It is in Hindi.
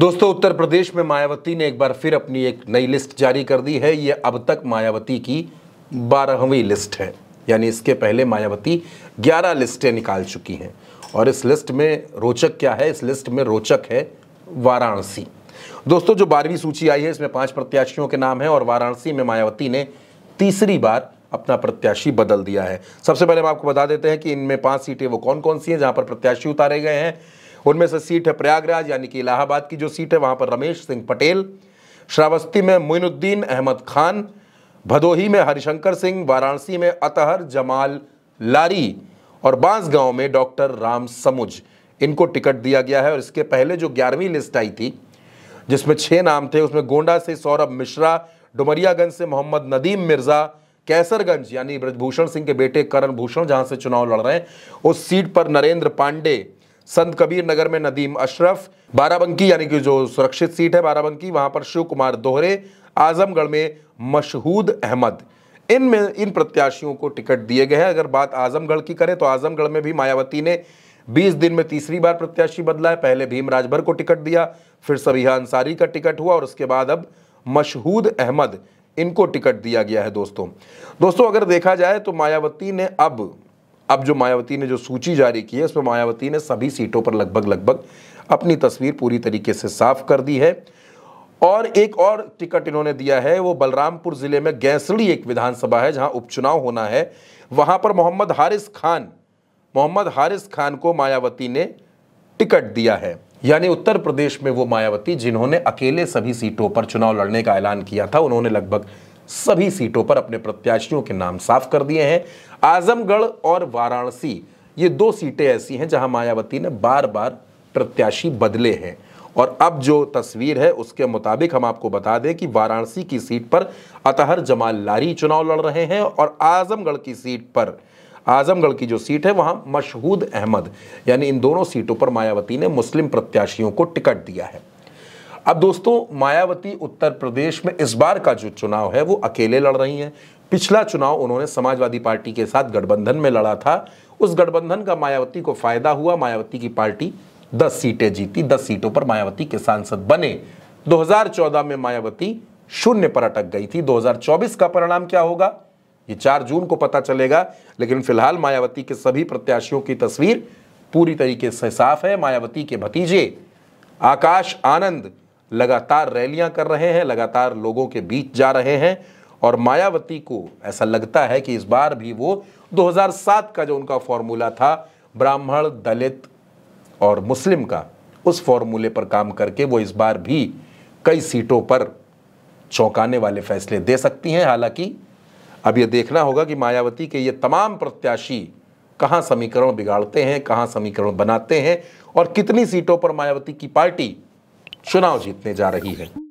दोस्तों उत्तर प्रदेश में मायावती ने एक बार फिर अपनी एक नई लिस्ट जारी कर दी है ये अब तक मायावती की बारहवीं लिस्ट है यानी इसके पहले मायावती ग्यारह लिस्टें निकाल चुकी हैं और इस लिस्ट में रोचक क्या है इस लिस्ट में रोचक है वाराणसी दोस्तों जो बारहवीं सूची आई है इसमें पांच प्रत्याशियों के नाम हैं और वाराणसी में मायावती ने तीसरी बार अपना प्रत्याशी बदल दिया है सबसे पहले हम आपको बता देते हैं कि इनमें पांच सीटें वो कौन कौन सी हैं जहां पर प्रत्याशी उतारे गए हैं उनमें से सीट है प्रयागराज यानी कि इलाहाबाद की जो सीट है वहाँ पर रमेश सिंह पटेल श्रावस्ती में मोइनुद्दीन अहमद खान भदोही में हरिशंकर सिंह वाराणसी में अतहर जमाल लारी और बांसगांव में डॉक्टर राम समुज इनको टिकट दिया गया है और इसके पहले जो ग्यारहवीं लिस्ट आई थी जिसमें छः नाम थे उसमें गोंडा से सौरभ मिश्रा डुमरियागंज से मोहम्मद नदीम मिर्ज़ा कैसरगंज यानी ब्रजभूषण सिंह के बेटे करण भूषण जहां से चुनाव लड़ रहे हैं उस सीट पर नरेंद्र पांडे संत कबीर नगर में नदीम अशरफ बाराबंकी यानी कि जो सुरक्षित सीट है बाराबंकी वहां पर शिव कुमार दोहरे आजमगढ़ में मशहूद अहमद इन में इन प्रत्याशियों को टिकट दिए गए हैं अगर बात आजमगढ़ की करें तो आजमगढ़ में भी मायावती ने 20 दिन में तीसरी बार प्रत्याशी बदला है पहले भीम राजभर को टिकट दिया फिर सबिहा अंसारी का टिकट हुआ और उसके बाद अब मशहूद अहमद इनको टिकट दिया गया है दोस्तों दोस्तों अगर देखा जाए तो मायावती ने अब अब जो मायावती ने जो सूची जारी की है उसमें मायावती ने सभी सीटों पर लगभग लगभग अपनी तस्वीर पूरी तरीके से साफ कर दी है और एक और टिकट इन्होंने दिया है वो बलरामपुर ज़िले में गैसड़ी एक विधानसभा है जहां उपचुनाव होना है वहां पर मोहम्मद हारिस खान मोहम्मद हारिस खान को मायावती ने टिकट दिया है यानी उत्तर प्रदेश में वो मायावती जिन्होंने अकेले सभी सीटों पर चुनाव लड़ने का ऐलान किया था उन्होंने लगभग सभी सीटों पर अपने प्रत्याशियों के नाम साफ कर दिए हैं आजमगढ़ और वाराणसी ये दो सीटें ऐसी हैं जहां मायावती ने बार बार प्रत्याशी बदले हैं और अब जो तस्वीर है उसके मुताबिक हम आपको बता दें कि वाराणसी की सीट पर अतहर जमाल लारी चुनाव लड़ रहे हैं और आजमगढ़ की सीट पर आजमगढ़ की जो सीट है वहां मशहूद अहमद यानी इन दोनों सीटों पर मायावती ने मुस्लिम प्रत्याशियों को टिकट दिया है अब दोस्तों मायावती उत्तर प्रदेश में इस बार का जो चुनाव है वो अकेले लड़ रही हैं पिछला चुनाव उन्होंने समाजवादी पार्टी के साथ गठबंधन में लड़ा था उस गठबंधन का मायावती को फायदा हुआ मायावती की पार्टी 10 सीटें जीती 10 सीटों पर मायावती के सांसद बने 2014 में मायावती शून्य पर अटक गई थी 2024 का परिणाम क्या होगा ये 4 जून को पता चलेगा लेकिन फिलहाल मायावती के सभी प्रत्याशियों की तस्वीर पूरी तरीके से साफ है मायावती के भतीजे आकाश आनंद लगातार रैलियां कर रहे हैं लगातार लोगों के बीच जा रहे हैं और मायावती को ऐसा लगता है कि इस बार भी वो 2007 का जो उनका फॉर्मूला था ब्राह्मण दलित और मुस्लिम का उस फॉर्मूले पर काम करके वो इस बार भी कई सीटों पर चौंकाने वाले फैसले दे सकती हैं हालांकि अब ये देखना होगा कि मायावती के ये तमाम प्रत्याशी कहाँ समीकरण बिगाड़ते हैं कहाँ समीकरण बनाते हैं और कितनी सीटों पर मायावती की पार्टी चुनाव जीतने जा रही है